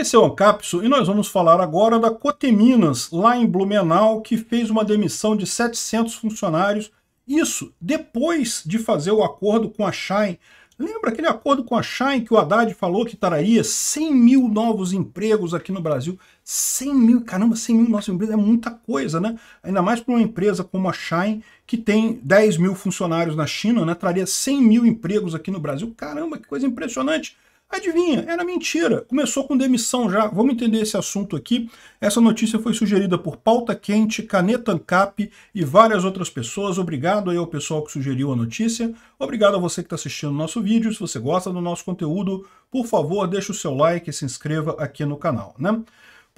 Esse é o Ancapso e nós vamos falar agora da Coteminas, lá em Blumenau, que fez uma demissão de 700 funcionários, isso depois de fazer o acordo com a Shine. Lembra aquele acordo com a Shine que o Haddad falou que traria 100 mil novos empregos aqui no Brasil? 100 mil, caramba, 100 mil novos empregos é muita coisa, né? Ainda mais para uma empresa como a Shine, que tem 10 mil funcionários na China, né? Traria 100 mil empregos aqui no Brasil. Caramba, que coisa impressionante! Adivinha, era mentira. Começou com demissão já. Vamos entender esse assunto aqui. Essa notícia foi sugerida por Pauta Quente, Caneta Ancap e várias outras pessoas. Obrigado aí ao pessoal que sugeriu a notícia. Obrigado a você que está assistindo o nosso vídeo. Se você gosta do nosso conteúdo, por favor, deixe o seu like e se inscreva aqui no canal. Né?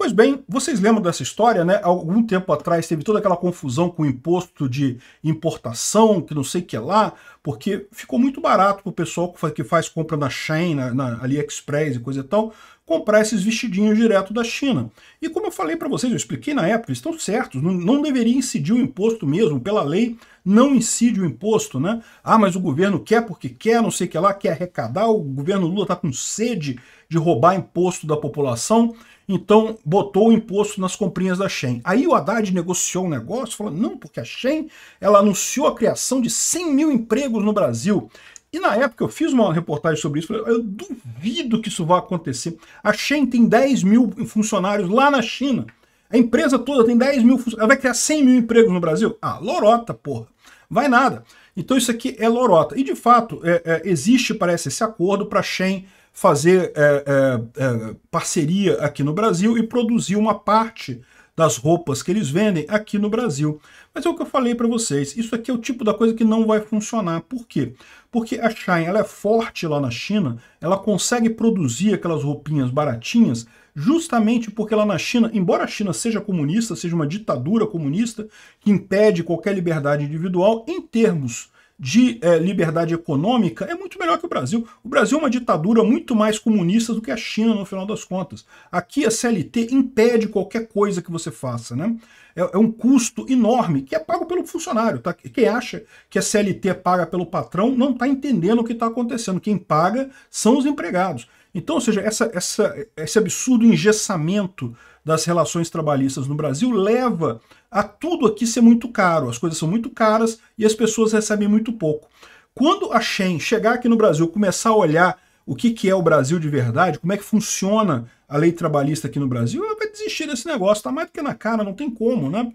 Pois bem, vocês lembram dessa história, né? Algum tempo atrás teve toda aquela confusão com o imposto de importação, que não sei o que lá, porque ficou muito barato para o pessoal que faz compra na Shein, na, na AliExpress e coisa e tal, comprar esses vestidinhos direto da China. E como eu falei para vocês, eu expliquei na época, eles estão certos, não, não, deveria incidir o imposto mesmo, pela lei não incide o imposto, né? Ah, mas o governo quer porque quer, não sei o que lá, quer arrecadar, o governo Lula está com sede de roubar imposto da população. Então, botou o imposto nas comprinhas da Shen. Aí o Haddad negociou um negócio, falou, não, porque a Shen ela anunciou a criação de 100 mil empregos no Brasil. E na época eu fiz uma reportagem sobre isso, falei, eu duvido que isso vá acontecer. A Shen tem 10 mil funcionários lá na China. A empresa toda tem 10 mil funcionários, ela vai criar 100 mil empregos no Brasil? Ah, lorota, porra. Vai nada. Então isso aqui é lorota. E de fato, é, é, existe, parece, esse acordo para a Shen fazer é, é, é, parceria aqui no Brasil e produzir uma parte das roupas que eles vendem aqui no Brasil. Mas é o que eu falei para vocês, isso aqui é o tipo da coisa que não vai funcionar. Por quê? Porque a Shine ela é forte lá na China, ela consegue produzir aquelas roupinhas baratinhas, justamente porque lá na China, embora a China seja comunista, seja uma ditadura comunista, que impede qualquer liberdade individual, em termos de é, liberdade econômica é muito melhor que o Brasil. O Brasil é uma ditadura muito mais comunista do que a China, no final das contas. Aqui a CLT impede qualquer coisa que você faça, né? É, é um custo enorme que é pago pelo funcionário. Tá? Quem acha que a CLT é paga pelo patrão não está entendendo o que está acontecendo. Quem paga são os empregados. Então, ou seja, essa, essa, esse absurdo engessamento das relações trabalhistas no Brasil leva a tudo aqui ser muito caro. As coisas são muito caras e as pessoas recebem muito pouco. Quando a Shen chegar aqui no Brasil, começar a olhar o que, que é o Brasil de verdade, como é que funciona a lei trabalhista aqui no Brasil, ela vai desistir desse negócio, tá mais do que na cara, não tem como, né?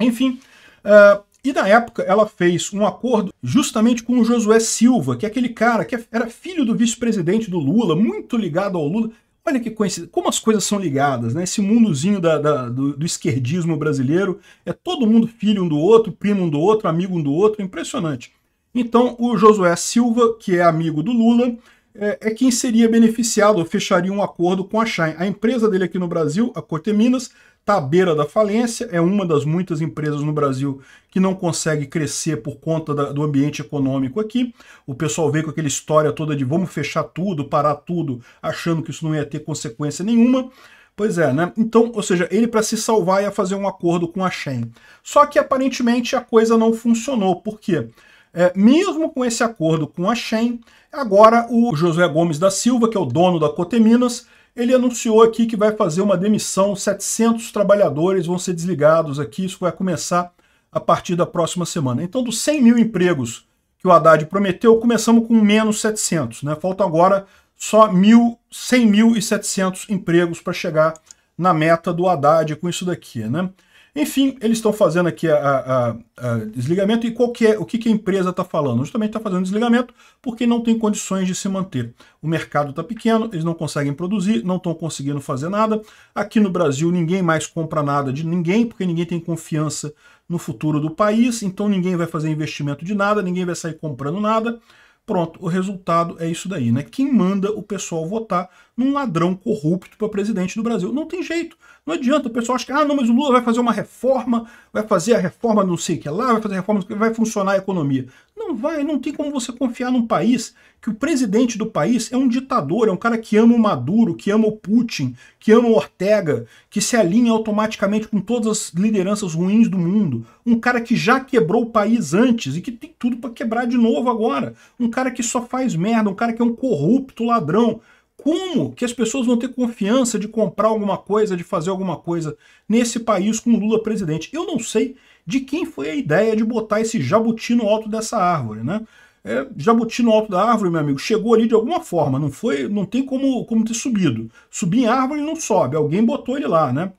Enfim, uh, e na época ela fez um acordo justamente com o Josué Silva, que é aquele cara que é, era filho do vice-presidente do Lula, muito ligado ao Lula. Olha que coincidência, como as coisas são ligadas, né? Esse mundozinho da, da, do, do, esquerdismo brasileiro é todo mundo filho um do outro, primo um do outro, amigo um do outro, impressionante. Então o Josué Silva, que é amigo do Lula, é, é quem seria beneficiado ou fecharia um acordo com a Shine. A empresa dele aqui no Brasil, a Corte Minas, está à beira da falência, é uma das muitas empresas no Brasil que não consegue crescer por conta da, do ambiente econômico aqui. O pessoal veio com aquela história toda de vamos fechar tudo, parar tudo, achando que isso não ia ter consequência nenhuma. Pois é, né? Então, ou seja, ele para se salvar ia fazer um acordo com a Shen. Só que aparentemente a coisa não funcionou, por quê? É, mesmo com esse acordo com a Shen, agora o Josué Gomes da Silva, que é o dono da Coteminas, ele anunciou aqui que vai fazer uma demissão, 700 trabalhadores vão ser desligados aqui, isso vai começar a partir da próxima semana. Então, dos 100 mil empregos que o Haddad prometeu, começamos com menos 700, né? Falta agora só mil, 100.700 empregos para chegar na meta do Haddad com isso daqui, né? Enfim, eles estão fazendo aqui a, a, a, desligamento e qual que é, o que, que a empresa está falando? Justamente está fazendo desligamento porque não tem condições de se manter. O mercado está pequeno, eles não conseguem produzir, não estão conseguindo fazer nada. Aqui no Brasil ninguém mais compra nada de ninguém porque ninguém tem confiança no futuro do país, então ninguém vai fazer investimento de nada, ninguém vai sair comprando nada. Pronto, o resultado é isso daí, né? Quem manda o pessoal votar num ladrão corrupto para presidente do Brasil? Não tem jeito, não adianta. O pessoal acha que, ah, não, mas o Lula vai fazer uma reforma, vai fazer a reforma não sei o que lá, vai fazer a reforma, vai funcionar a economia não vai, não tem como você confiar num país que o presidente do país é um ditador, é um cara que ama o Maduro, que ama o Putin, que ama o Ortega, que se alinha automaticamente com todas as lideranças ruins do mundo, um cara que já quebrou o país antes e que tem tudo para quebrar de novo agora, um cara que só faz merda, um cara que é um corrupto ladrão. Como que as pessoas vão ter confiança de comprar alguma coisa, de fazer alguma coisa nesse país com o Lula presidente? Eu não sei de quem foi a ideia de botar esse jabuti no alto dessa árvore, né? É, jabuti no alto da árvore, meu amigo, chegou ali de alguma forma, não foi, não tem como, como ter subido. Subir em árvore não sobe, alguém botou ele lá, né?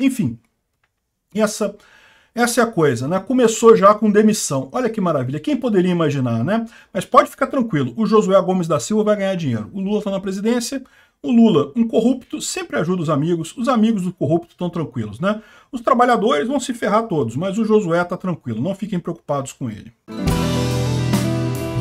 Enfim, essa essa é a coisa, né? Começou já com demissão. Olha que maravilha, quem poderia imaginar, né? Mas pode ficar tranquilo, o Josué Gomes da Silva vai ganhar dinheiro. O Lula está na presidência, o Lula, um corrupto, sempre ajuda os amigos, os amigos do corrupto estão tranquilos, né? Os trabalhadores vão se ferrar todos, mas o Josué está tranquilo, não fiquem preocupados com ele.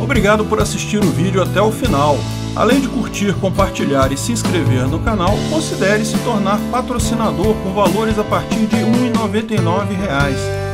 Obrigado por assistir o vídeo até o final. Além de curtir, compartilhar e se inscrever no canal, considere se tornar patrocinador com valores a partir de R$ 1,99